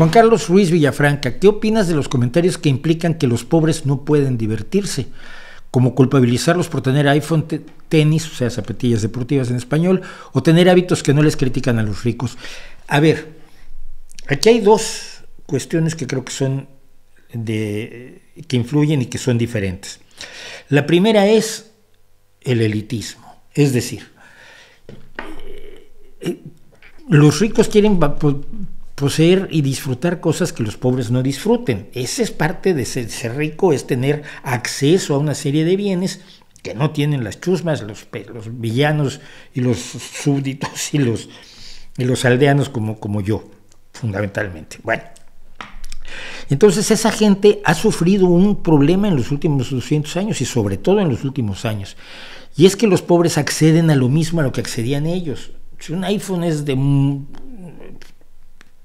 Juan Carlos Ruiz Villafranca, ¿qué opinas de los comentarios que implican que los pobres no pueden divertirse? Como culpabilizarlos por tener iPhone, tenis, o sea, zapatillas deportivas en español, o tener hábitos que no les critican a los ricos. A ver, aquí hay dos cuestiones que creo que son de, que influyen y que son diferentes. La primera es el elitismo, es decir, eh, eh, los ricos quieren poseer y disfrutar cosas que los pobres no disfruten. Esa es parte de ser, rico, es tener acceso a una serie de bienes que no tienen las chusmas, los, villanos y los súbditos y los, aldeanos como, como yo, fundamentalmente. Bueno, entonces esa gente ha sufrido un problema en los últimos 200 años y sobre todo en los últimos años. Y es que los pobres acceden a lo mismo a lo que accedían ellos. Si un iPhone es de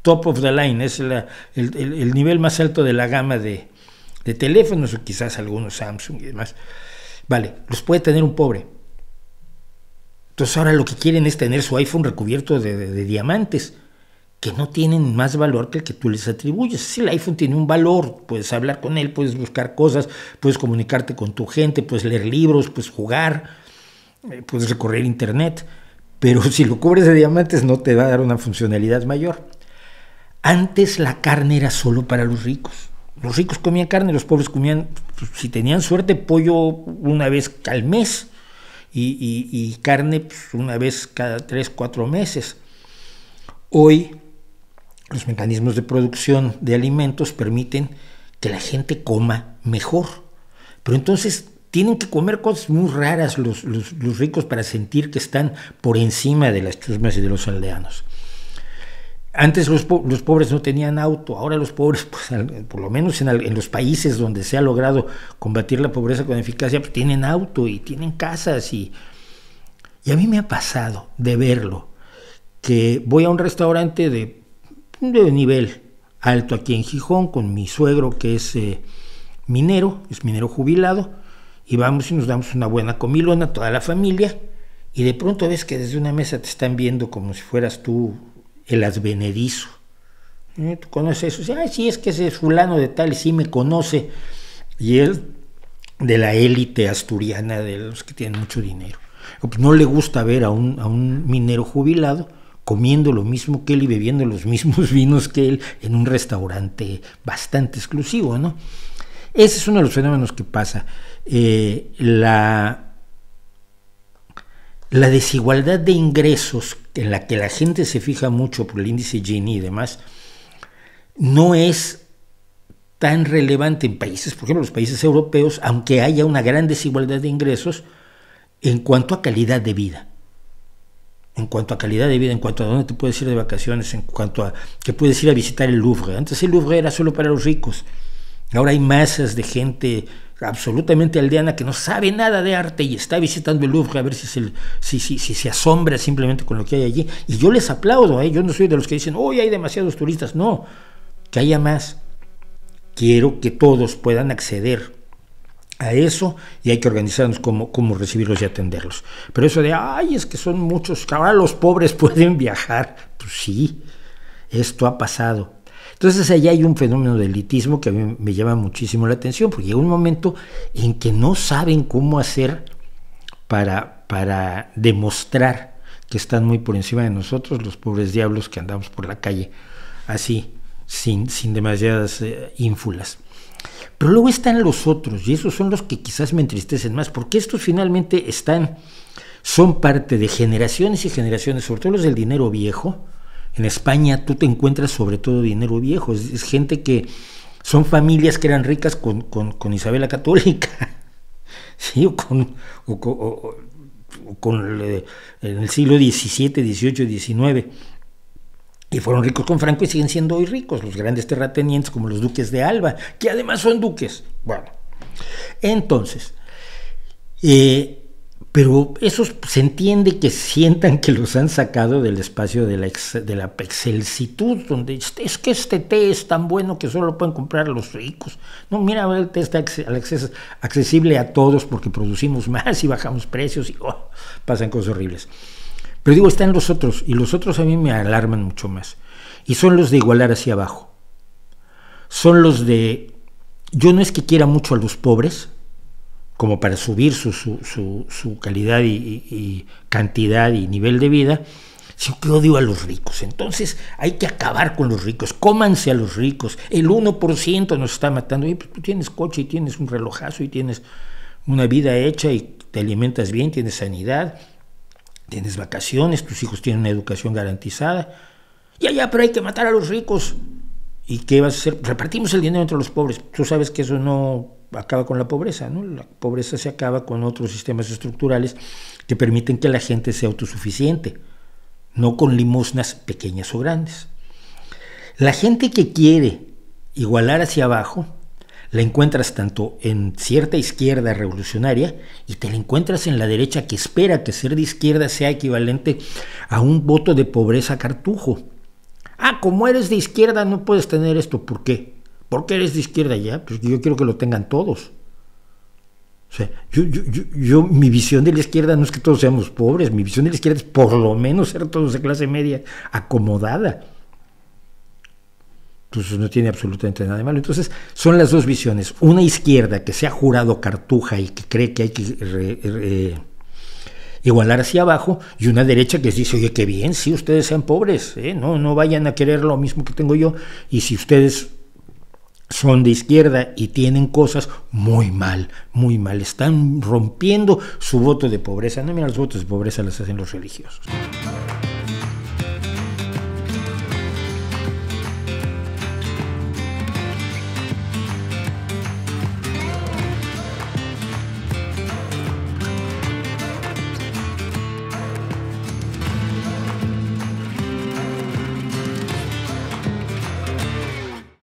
top of the line, es el, nivel más alto de la gama de, teléfonos o quizás algunos Samsung y demás. Vale, los puede tener un pobre. Entonces ahora lo que quieren es tener su iPhone recubierto de, de diamantes, que no tienen más valor que el que tú les atribuyes. Si el iPhone tiene un valor, puedes hablar con él, puedes buscar cosas, puedes comunicarte con tu gente, puedes leer libros, puedes jugar, eh, puedes recorrer internet, pero si lo cubres de diamantes no te va a dar una funcionalidad mayor. Antes la carne era solo para los ricos. Los ricos comían carne, los pobres comían, pues, si tenían suerte, pollo una vez al mes y, carne pues, una vez cada tres, cuatro meses. Hoy los mecanismos de producción de alimentos permiten que la gente coma mejor. Pero entonces tienen que comer cosas muy raras los, ricos para sentir que están por encima de las chusmas y de los aldeanos. Antes los, pobres no tenían auto, ahora los pobres, pues, por lo menos en, los países donde se ha logrado combatir la pobreza con eficacia, pues, tienen auto y tienen casas. Y, y a mí me ha pasado de verlo, que voy a un restaurante de, nivel alto aquí en Gijón con mi suegro que es eh, minero, es minero jubilado, y vamos y nos damos una buena comilona, toda la familia, y de pronto ves que desde una mesa te están viendo como si fueras tú el advenedizo. ¿Eh? ¿Tú conoces eso? Ah, sí, es que ese fulano de tal sí me conoce. Y él de la élite asturiana, de los que tienen mucho dinero. Pues no le gusta ver a un, a un minero jubilado comiendo lo mismo que él y bebiendo los mismos vinos que él en un restaurante bastante exclusivo, ¿no? Ese es uno de los fenómenos que pasa. Eh, la la desigualdad de ingresos, en la que la gente se fija mucho por el índice Gini y demás, no es tan relevante en países, por ejemplo, los países europeos, aunque haya una gran desigualdad de ingresos en cuanto a calidad de vida. En cuanto a calidad de vida, en cuanto a dónde te puedes ir de vacaciones, en cuanto a que puedes ir a visitar el Louvre. Antes el Louvre era solo para los ricos. Ahora hay masas de gente absolutamente aldeana que no sabe nada de arte y está visitando el Louvre a ver si se, si, si, se asombra simplemente con lo que hay allí. Y yo les aplaudo, ¿eh? yo no soy de los que dicen, hoy hay demasiados turistas, no, que haya más. Quiero que todos puedan acceder a eso y hay que organizarnos como recibirlos y atenderlos. Pero eso de, ay, es que son muchos, ahora los pobres pueden viajar, pues sí, esto ha pasado entonces allá hay un fenómeno de elitismo que a mí me llama muchísimo la atención, porque llega un momento en que no saben cómo hacer para, demostrar que están muy por encima de nosotros, los pobres diablos que andamos por la calle así, sin, demasiadas eh, ínfulas. Pero luego están los otros, y esos son los que quizás me entristecen más, porque estos finalmente están, son parte de generaciones y generaciones, sobre todo los del dinero viejo, en España tú te encuentras sobre todo dinero viejo, es, gente que son familias que eran ricas con, con, Isabel la Católica, ¿sí? o con, el, en el siglo XVII, XVIII, XIX. Y fueron ricos con Franco y siguen siendo hoy ricos, los grandes terratenientes como los duques de Alba, que además son duques. Bueno, entonces, eh, pero esos se entiende que sientan que los han sacado del espacio de la, de la excelsitud, donde es que este té es tan bueno que solo lo pueden comprar los ricos. No, mira, el té está accesible a todos porque producimos más y bajamos precios y oh, pasan cosas horribles. Pero digo, están los otros, y los otros a mí me alarman mucho más. Y son los de igualar hacia abajo. Son los de, yo no es que quiera mucho a los pobres, como para subir su, calidad y, cantidad y nivel de vida, sino que odio a los ricos. Entonces hay que acabar con los ricos, cómanse a los ricos. El 1% nos está matando. Y pues, tú tienes coche y tienes un relojazo y tienes una vida hecha y te alimentas bien, tienes sanidad, tienes vacaciones, tus hijos tienen una educación garantizada. Y ya, pero hay que matar a los ricos. ¿Y qué vas a hacer? Repartimos el dinero entre los pobres. Tú sabes que eso no acaba con la pobreza, ¿no? La pobreza se acaba con otros sistemas estructurales que permiten que la gente sea autosuficiente, no con limosnas pequeñas o grandes. La gente que quiere igualar hacia abajo, la encuentras tanto en cierta izquierda revolucionaria y te la encuentras en la derecha que espera que ser de izquierda sea equivalente a un voto de pobreza cartujo. Ah, como eres de izquierda no puedes tener esto, ¿por qué? ¿Por qué eres de izquierda ya? Pues yo quiero que lo tengan todos. O sea, yo, mi visión de la izquierda no es que todos seamos pobres, mi visión de la izquierda es por lo menos ser todos de clase media acomodada. entonces no tiene absolutamente nada de malo. Entonces, son las dos visiones. Una izquierda que se ha jurado cartuja y que cree que hay que igualar hacia abajo, y una derecha que dice, oye, qué bien, si ustedes sean pobres, ¿eh? no, no vayan a querer lo mismo que tengo yo, y si ustedes son de izquierda y tienen cosas muy mal, muy mal. Están rompiendo su voto de pobreza. No, mira, los votos de pobreza los hacen los religiosos.